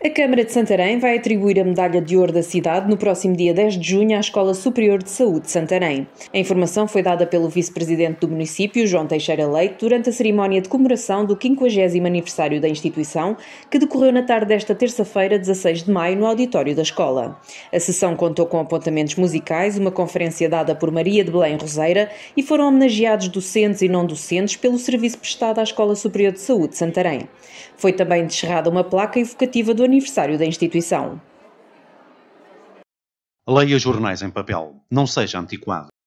A Câmara de Santarém vai atribuir a medalha de ouro da cidade no próximo dia 10 de junho à Escola Superior de Saúde de Santarém. A informação foi dada pelo vice-presidente do município, João Teixeira Leite, durante a cerimónia de comemoração do 50 aniversário da instituição, que decorreu na tarde desta terça-feira, 16 de maio, no auditório da escola. A sessão contou com apontamentos musicais, uma conferência dada por Maria de Belém Roseira e foram homenageados docentes e não docentes pelo serviço prestado à Escola Superior de Saúde de Santarém. Foi também descerrada uma placa evocativa do aniversário da instituição. Leia jornais em papel. Não seja antiquado.